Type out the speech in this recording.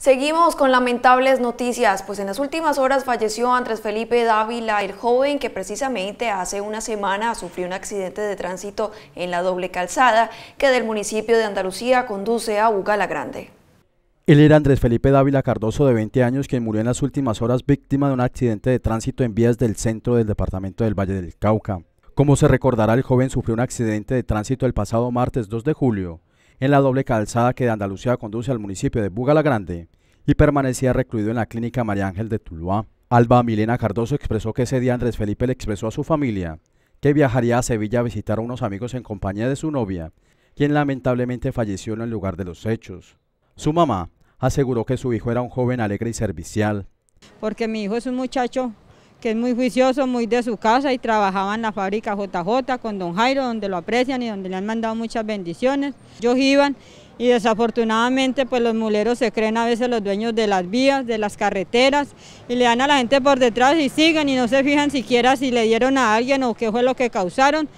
Seguimos con lamentables noticias, pues en las últimas horas falleció Andrés Felipe Dávila, el joven que precisamente hace una semana sufrió un accidente de tránsito en la doble calzada que del municipio de Andalucía conduce a La Grande. Él era Andrés Felipe Dávila Cardoso, de 20 años, quien murió en las últimas horas víctima de un accidente de tránsito en vías del centro del departamento del Valle del Cauca. Como se recordará, el joven sufrió un accidente de tránsito el pasado martes 2 de julio en la doble calzada que de Andalucía conduce al municipio de Bugala Grande y permanecía recluido en la clínica María Ángel de Tuluá. Alba Milena Cardoso expresó que ese día Andrés Felipe le expresó a su familia que viajaría a Sevilla a visitar a unos amigos en compañía de su novia, quien lamentablemente falleció en el lugar de los hechos. Su mamá aseguró que su hijo era un joven alegre y servicial. Porque mi hijo es un muchacho que es muy juicioso, muy de su casa y trabajaba en la fábrica JJ con don Jairo, donde lo aprecian y donde le han mandado muchas bendiciones. Ellos iban y desafortunadamente pues los muleros se creen a veces los dueños de las vías, de las carreteras y le dan a la gente por detrás y siguen y no se fijan siquiera si le dieron a alguien o qué fue lo que causaron.